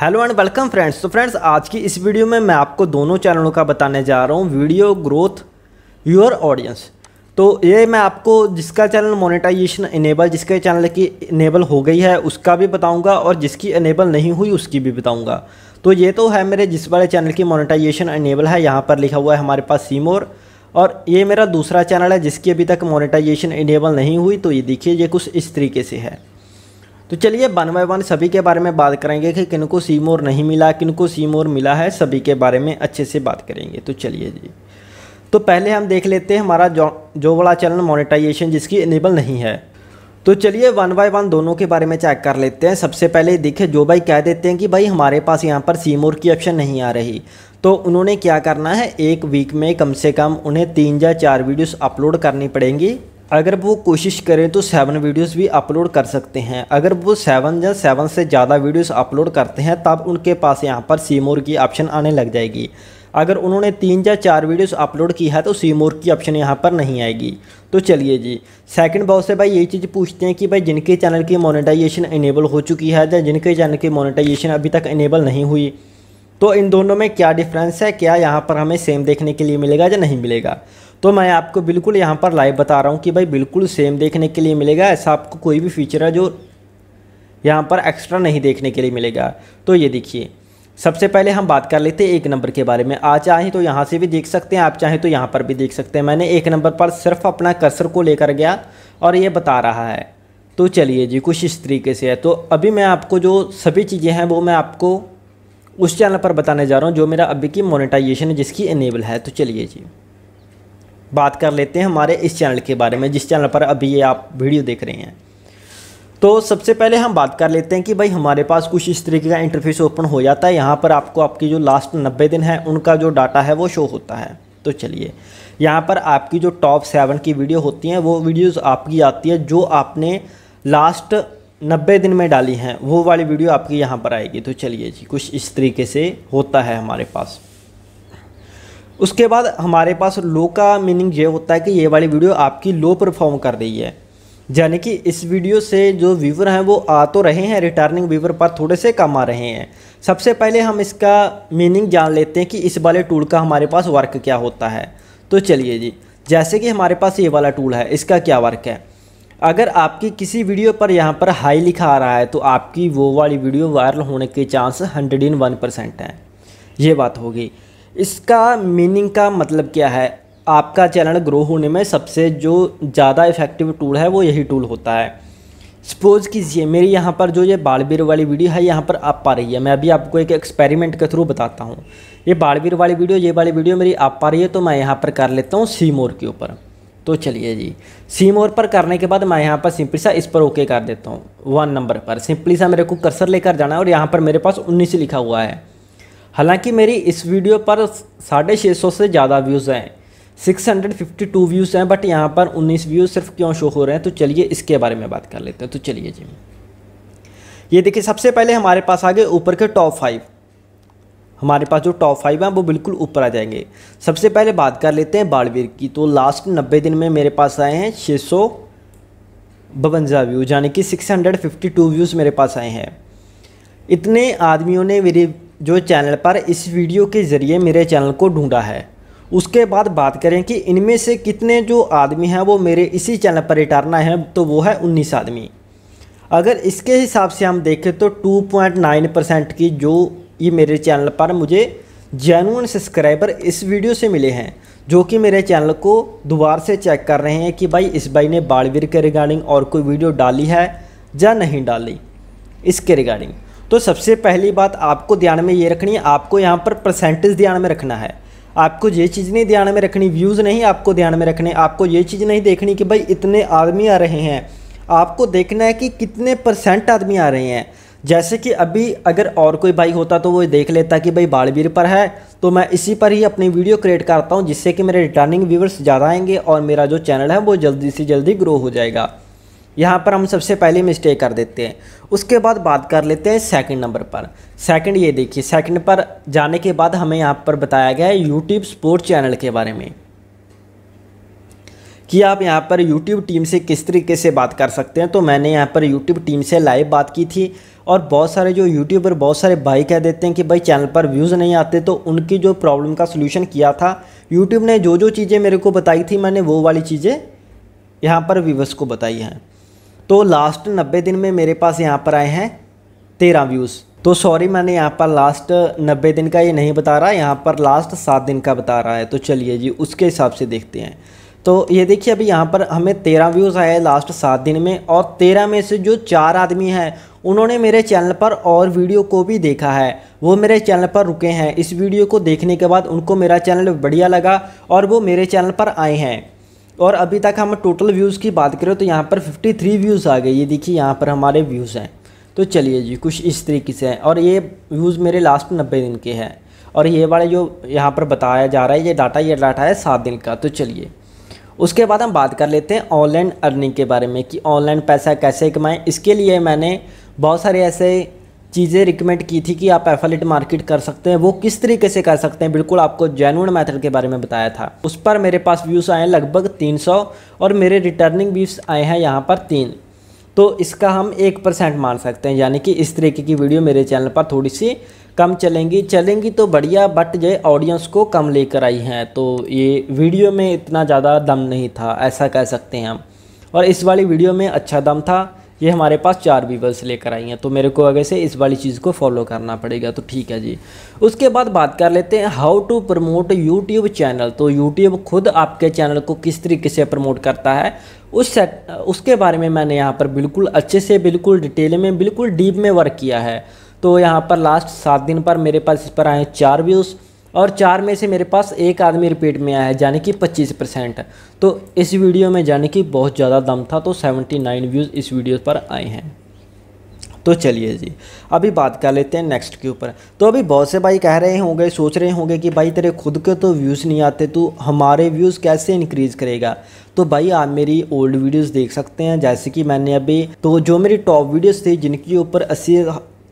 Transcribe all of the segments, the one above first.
hello and welcome friends तो friends आज की इस वीडियो में मैं आपको दोनों चैनलों का बताने जा रहा हूँ वीडियो ग्रोथ योर ऑडियंस तो ये मैं आपको जिसका चैनल मोनेटाइजेशन इनेबल जिसके चैनल की इनेबल हो गई है उसका भी बताऊंगा और जिसकी इनेबल नहीं हुई उसकी भी बताऊंगा तो ये तो है मेरे जिस वाले चैनल की मोनेटाइजेशन इनेबल है यहाँ पर लिखा हुआ है हमारे पास सीमोर और ये मेरा दूसरा चैनल है जिसकी अभी तक मोनेटाइजेशन इनेबल नहीं हुई तो ये देखिए ये कुछ इस तरीके से है तो चलिए वन बाय वन सभी के बारे में बात करेंगे कि किनको सीमोर नहीं मिला किनको सीमोर मिला है सभी के बारे में अच्छे से बात करेंगे तो चलिए जी तो पहले हम देख लेते हैं हमारा जो जो बड़ा चैनल मोनिटाइजेशन जिसकी इनेबल नहीं है तो चलिए वन बाय वन दोनों के बारे में चेक कर लेते हैं सबसे पहले देखिए जो भाई कह देते हैं कि भाई हमारे पास यहाँ पर सीमोर की ऑप्शन नहीं आ रही तो उन्होंने क्या करना है एक वीक में कम से कम उन्हें तीन या चार वीडियोस अपलोड करनी पड़ेंगी अगर वो कोशिश करें तो सेवन वीडियोस भी अपलोड कर सकते हैं अगर वो सेवन या सेवन से ज़्यादा वीडियोस अपलोड करते हैं तब उनके पास यहाँ पर सीमोर की ऑप्शन आने लग जाएगी अगर उन्होंने तीन या चार वीडियोस अपलोड की है तो सीमोर की ऑप्शन यहाँ पर नहीं आएगी तो चलिए जी सेकंड बहुत से भाई यही चीज़ पूछते हैं कि भाई जिनके चैनल की मोनिटाइजेशन इनेबल हो चुकी है या जिनके चैनल की मोनिटाइजेशन अभी तक इनेबल नहीं हुई तो इन दोनों में क्या डिफरेंस है क्या यहाँ पर हमें सेम देखने के लिए मिलेगा या नहीं मिलेगा तो मैं आपको बिल्कुल यहाँ पर लाइव बता रहा हूँ कि भाई बिल्कुल सेम देखने के लिए मिलेगा ऐसा आपको कोई भी फीचर है जो यहाँ पर एक्स्ट्रा नहीं देखने के लिए मिलेगा तो ये देखिए सबसे पहले हम बात कर लेते हैं एक नंबर के बारे में आ चाहें तो यहाँ से भी देख सकते हैं आप चाहें तो यहाँ पर भी देख सकते हैं मैंने एक नंबर पर सिर्फ अपना कसर को लेकर गया और ये बता रहा है तो चलिए जी कुछ इस तरीके से है तो अभी मैं आपको जो सभी चीज़ें हैं वो मैं आपको उस चैनल पर बताने जा रहा हूँ जो मेरा अभी की मोनिटाइजेशन है जिसकी इनेबल है तो चलिए जी बात कर लेते हैं हमारे इस चैनल के बारे में जिस चैनल पर अभी ये आप वीडियो देख रहे हैं तो सबसे पहले हम बात कर लेते हैं कि भाई हमारे पास कुछ इस तरीके का इंटरफेस ओपन हो जाता है यहाँ पर आपको आपकी जो लास्ट नब्बे दिन है उनका जो डाटा है वो शो होता है तो चलिए यहाँ पर आपकी जो टॉप सेवन की वीडियो होती हैं वो वीडियोस आपकी आती है जो आपने लास्ट नब्बे दिन में डाली हैं वो वाली वीडियो आपकी यहाँ पर आएगी तो चलिए जी कुछ इस तरीके से होता है हमारे पास उसके बाद हमारे पास लो का मीनिंग ये होता है कि ये वाली वीडियो आपकी लो परफॉर्म कर रही है यानी कि इस वीडियो से जो व्यूवर हैं वो आ तो रहे हैं रिटर्निंग व्यूवर पर थोड़े से कम आ रहे हैं सबसे पहले हम इसका मीनिंग जान लेते हैं कि इस वाले टूल का हमारे पास वर्क क्या होता है तो चलिए जी जैसे कि हमारे पास ये वाला टूल है इसका क्या वर्क है अगर आपकी किसी वीडियो पर यहाँ पर हाई लिखा आ रहा है तो आपकी वो वाली वीडियो वायरल होने के chance hundred in one percent हैं ये बात होगी इसका मीनिंग का मतलब क्या है आपका चैनल ग्रो होने में सबसे जो ज़्यादा इफेक्टिव टूल है वो यही टूल होता है सपोज़ कीजिए मेरी यहाँ पर जो ये बाड़बीर वाली वीडियो है यहाँ पर आप पा रही है मैं अभी आपको एक एक्सपेरिमेंट के थ्रू बताता हूँ ये बाड़बीर वाली वीडियो ये वाली वीडियो मेरी आप पा रही है तो मैं यहाँ पर कर लेता हूँ सीमोर के ऊपर तो चलिए जी सीमोर पर करने के बाद मैं यहाँ पर सिंपली सा इस पर ओके कर देता हूँ वन नंबर पर सिंपली सा मेरे को कर्सर लेकर जाना है और यहाँ पर मेरे पास उन्नीस लिखा हुआ है हालांकि मेरी इस वीडियो पर साढ़े छः सौ से ज़्यादा व्यूज़ हैं 652 व्यूज़ हैं बट यहाँ पर 19 व्यूज़ सिर्फ क्यों शो हो रहे हैं तो चलिए इसके बारे में बात कर लेते हैं तो चलिए जी ये देखिए सबसे पहले हमारे पास आ गए ऊपर के टॉप फाइव हमारे पास जो टॉप फाइव हैं वो बिल्कुल ऊपर आ जाएंगे सबसे पहले बात कर लेते हैं बाड़वीर की तो लास्ट नब्बे दिन में मेरे पास आए हैं छः सौ बवंजा व्यूज़ यानी कि टू व्यूज़ मेरे पास आए हैं इतने आदमियों ने मेरी जो चैनल पर इस वीडियो के ज़रिए मेरे चैनल को ढूंढा है उसके बाद बात करें कि इनमें से कितने जो आदमी हैं वो मेरे इसी चैनल पर रिटर्न आए हैं तो वो है उन्नीस आदमी अगर इसके हिसाब से हम देखें तो 2.9 परसेंट की जो ये मेरे चैनल पर मुझे जेनुअन सब्सक्राइबर इस वीडियो से मिले हैं जो कि मेरे चैनल को दोबारा से चेक कर रहे हैं कि भाई इस भाई ने बाड़वीर के रिगार्डिंग और कोई वीडियो डाली है या नहीं डाली इसके रिगार्डिंग तो सबसे पहली बात आपको ध्यान में ये रखनी है आपको यहाँ पर परसेंटेज ध्यान में रखना है आपको ये चीज़ नहीं ध्यान में रखनी व्यूज़ नहीं आपको ध्यान में रखने आपको ये चीज़ नहीं देखनी कि भाई इतने आदमी आ रहे हैं आपको देखना है कि कितने परसेंट आदमी आ रहे हैं जैसे कि अभी अगर और कोई भाई होता तो वो देख लेता कि भाई बालवीर पर है तो मैं इसी पर ही अपनी वीडियो क्रिएट करता हूँ जिससे कि मेरे रिटर्निंग व्यूवर्स ज़्यादा आएंगे और मेरा जो चैनल है वो जल्दी से जल्दी ग्रो हो जाएगा यहाँ पर हम सबसे पहले मिस्टेक कर देते हैं उसके बाद बात कर लेते हैं सेकंड नंबर पर सेकंड ये देखिए सेकंड पर जाने के बाद हमें यहाँ पर बताया गया है यूट्यूब स्पोर्ट्स चैनल के बारे में कि आप यहाँ पर यूट्यूब टीम से किस तरीके से बात कर सकते हैं तो मैंने यहाँ पर यूट्यूब टीम से लाइव बात की थी और बहुत सारे जो यूट्यूबर बहुत सारे भाई कह देते हैं कि भाई चैनल पर व्यूज़ नहीं आते तो उनकी जो प्रॉब्लम का सोल्यूशन किया था यूट्यूब ने जो जो चीज़ें मेरे को बताई थी मैंने वो वाली चीज़ें यहाँ पर व्यूवर्स को बताई हैं तो लास्ट नब्बे दिन में मेरे पास यहाँ पर आए हैं तेरह व्यूज़ तो सॉरी मैंने यहाँ पर लास्ट नब्बे दिन का ये नहीं बता रहा यहाँ पर लास्ट सात दिन का बता रहा है तो चलिए जी उसके हिसाब से देखते हैं तो ये देखिए अभी यहाँ पर हमें तेरह व्यूज़ आए लास्ट सात दिन में और तेरह में से जो चार आदमी हैं उन्होंने मेरे चैनल पर और वीडियो को भी देखा है वो मेरे चैनल पर रुके हैं इस वीडियो को देखने के बाद उनको मेरा चैनल बढ़िया लगा और वो मेरे चैनल पर आए हैं और अभी तक हम टोटल व्यूज़ की बात करें तो यहाँ पर 53 व्यूज़ आ गए ये देखिए यहाँ पर हमारे व्यूज़ हैं तो चलिए जी कुछ इस तरीके से हैं और ये व्यूज़ मेरे लास्ट नब्बे दिन के हैं और ये वाला जो यहाँ पर बताया जा रहा है ये डाटा ये डाटा है सात दिन का तो चलिए उसके बाद हम बात कर लेते हैं ऑनलाइन अर्निंग के बारे में कि ऑनलाइन पैसा कैसे कमाएं इसके लिए मैंने बहुत सारे ऐसे चीज़ें रिकमेंड की थी कि आप एफिलेट मार्केट कर सकते हैं वो किस तरीके से कर सकते हैं बिल्कुल आपको जेनुअन मेथड के बारे में बताया था उस पर मेरे पास व्यूज़ आए लगभग 300 और मेरे रिटर्निंग व्यूज़ आए हैं यहाँ पर तीन तो इसका हम एक परसेंट मान सकते हैं यानी कि इस तरीके की वीडियो मेरे चैनल पर थोड़ी सी कम चलेंगी चलेंगी तो बढ़िया बट ये ऑडियंस को कम लेकर आई हैं तो ये वीडियो में इतना ज़्यादा दम नहीं था ऐसा कह सकते हैं हम और इस वाली वीडियो में अच्छा दम था ये हमारे पास चार वीवर्स लेकर आई हैं तो मेरे को अगर से इस वाली चीज़ को फॉलो करना पड़ेगा तो ठीक है जी उसके बाद बात कर लेते हैं how to promote YouTube channel तो यूट्यूब खुद आपके चैनल को किस तरीके से प्रमोट करता है उस से उसके बारे में मैंने यहाँ पर बिल्कुल अच्छे से बिल्कुल डिटेल में बिल्कुल डीप में वर्क किया है तो यहाँ पर लास्ट सात दिन पर मेरे पास इस पर आए चार व्यूज़ और चार में से मेरे पास एक आदमी रिपीट में आया है यानी कि पच्चीस परसेंट तो इस वीडियो में यानी कि बहुत ज़्यादा दम था तो सेवेंटी नाइन व्यूज़ इस वीडियो पर आए हैं तो चलिए जी अभी बात कर लेते हैं नेक्स्ट के ऊपर तो अभी बहुत से भाई कह रहे होंगे सोच रहे होंगे कि भाई तेरे खुद के तो व्यूज़ नहीं आते तू तो हमारे व्यूज़ कैसे इंक्रीज़ करेगा तो भाई आप मेरी ओल्ड वीडियोस देख सकते हैं जैसे कि मैंने अभी तो जो मेरी टॉप वीडियोस थी जिनके ऊपर अस्सी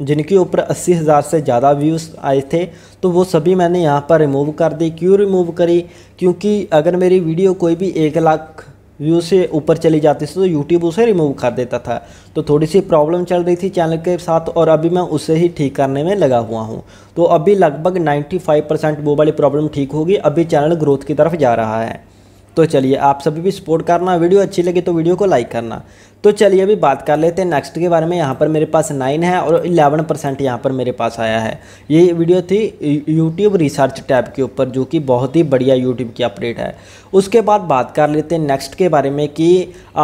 जिनके ऊपर अस्सी हज़ार से ज़्यादा व्यूज़ आए थे तो वो सभी मैंने यहाँ पर रिमूव कर दी क्यों रिमूव करी क्योंकि अगर मेरी वीडियो कोई भी एक लाख व्यू से ऊपर चली जाती थी तो यूट्यूब उसे रिमूव कर देता था तो थोड़ी सी प्रॉब्लम चल रही थी चैनल के साथ और अभी मैं उसे ही ठीक करने में लगा हुआ हूँ तो अभी लगभग 95 परसेंट वो वाली प्रॉब्लम ठीक होगी अभी चैनल ग्रोथ की तरफ जा रहा है तो चलिए आप सभी भी सपोर्ट करना वीडियो अच्छी लगी तो वीडियो को लाइक करना तो चलिए अभी बात कर लेते हैं नेक्स्ट के बारे में यहाँ पर मेरे पास नाइन है और इलेवन परसेंट यहाँ पर मेरे पास आया है ये वीडियो थी यूट्यूब रिसर्च टैब के ऊपर जो कि बहुत ही बढ़िया यूट्यूब की अपडेट है उसके बाद बात कर लेते हैं नेक्स्ट के बारे में कि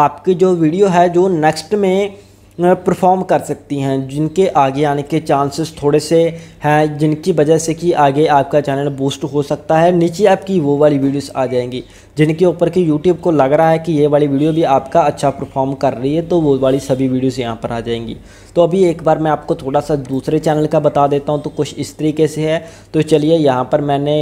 आपकी जो वीडियो है जो नेक्स्ट में परफॉर्म कर सकती हैं जिनके आगे आने के चांसेस थोड़े से हैं जिनकी वजह से कि आगे आपका चैनल बूस्ट हो सकता है नीचे आपकी वो वाली वीडियोस आ जाएंगी जिनके ऊपर कि यूट्यूब को लग रहा है कि ये वाली वीडियो भी आपका अच्छा परफॉर्म कर रही है तो वो वाली सभी वीडियोस यहाँ पर आ जाएंगी तो अभी एक बार मैं आपको थोड़ा सा दूसरे चैनल का बता देता हूँ तो कुछ इस तरीके से है तो चलिए यहाँ पर मैंने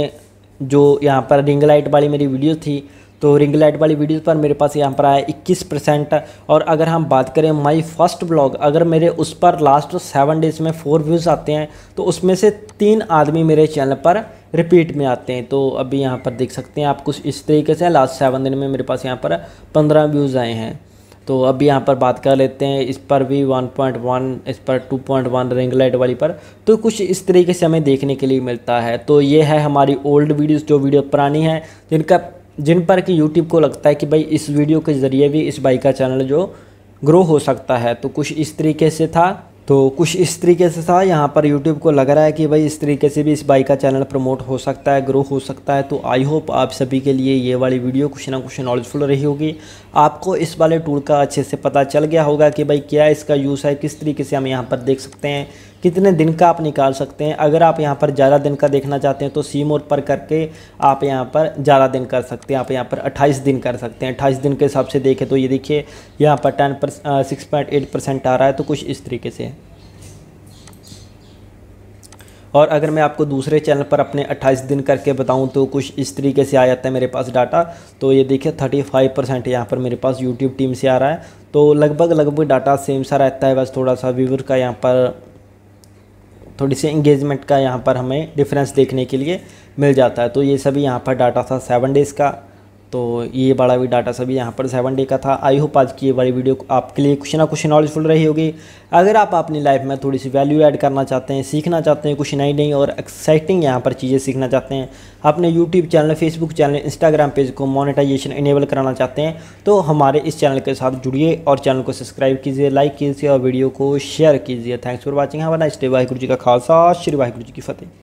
जो यहाँ पर रिंग लाइट वाली मेरी वीडियो थी तो रिंग लाइट वाली वीडियोस पर मेरे पास यहाँ पर आया 21 परसेंट और अगर हम बात करें माय फर्स्ट ब्लॉग अगर मेरे उस पर लास्ट सेवन डेज में फोर व्यूज़ आते हैं तो उसमें से तीन आदमी मेरे चैनल पर रिपीट में आते हैं तो अभी यहाँ पर देख सकते हैं आप कुछ इस तरीके से लास्ट सेवन दिन में मेरे पास यहाँ पर पंद्रह व्यूज़ आए हैं तो अभी यहाँ पर बात कर लेते हैं इस पर भी 1.1 इस पर 2.1 रिंग लाइट वाली पर तो कुछ इस तरीके से हमें देखने के लिए मिलता है तो ये है हमारी ओल्ड वीडियोस जो वीडियो पुरानी है जिनका जिन पर कि यूट्यूब को लगता है कि भाई इस वीडियो के ज़रिए भी इस बाइक का चैनल जो ग्रो हो सकता है तो कुछ इस तरीके से था तो कुछ इस तरीके से था यहाँ पर YouTube को लग रहा है कि भाई इस तरीके से भी इस बाइक का चैनल प्रमोट हो सकता है ग्रो हो सकता है तो आई होप आप सभी के लिए ये वाली वीडियो कुछ ना कुछ नॉलेजफुल रही होगी आपको इस वाले टूल का अच्छे से पता चल गया होगा कि भाई क्या इसका यूज़ है किस तरीके से हम यहाँ पर देख सकते हैं कितने दिन का आप निकाल सकते हैं अगर आप यहाँ पर ज़्यादा दिन का देखना चाहते हैं तो सी मोड पर करके आप यहाँ पर ज़्यादा दिन कर सकते हैं आप यहाँ पर 28 दिन कर सकते हैं 28 दिन के हिसाब से देखें तो ये देखिए यहाँ पर टेन पर सिक्स पॉइंट एट परसेंट आ रहा है तो कुछ इस तरीके से और अगर मैं आपको दूसरे चैनल पर अपने 28 दिन करके बताऊं तो कुछ इस तरीके से आ जाता है मेरे पास डाटा तो ये देखिए 35 परसेंट यहाँ पर मेरे पास यूट्यूब टीम से आ रहा है तो लगभग लगभग डाटा सेम सा रहता है बस थोड़ा सा व्यूवर का यहाँ पर थोड़ी सी इंगेजमेंट का यहाँ पर हमें डिफरेंस देखने के लिए मिल जाता है तो ये सभी यहाँ पर डाटा था सेवन डेज़ का तो ये बड़ा भी डाटा सभी यहाँ पर सेवन डे का था आई होप आज की ये बड़ी वीडियो आपके लिए कुछ ना कुछ नॉलेजफुल रही होगी अगर आप अपनी लाइफ में थोड़ी सी वैल्यू ऐड करना चाहते हैं सीखना चाहते हैं कुछ नई नई और एक्साइटिंग यहाँ पर चीज़ें सीखना चाहते हैं अपने YouTube channel Facebook channel Instagram page को मोनिटाइजेशन इनेबल कराना चाहते हैं तो हमारे इस चैनल के साथ जुड़िए और चैनल को सब्सक्राइब कीजिए लाइक कीजिए और वीडियो को शेयर कीजिए थैंक्स फॉर वॉचिंग हमारा स्टे वाहिगुरु जी का खालसा श्री वाहिगुरु जी की फतेह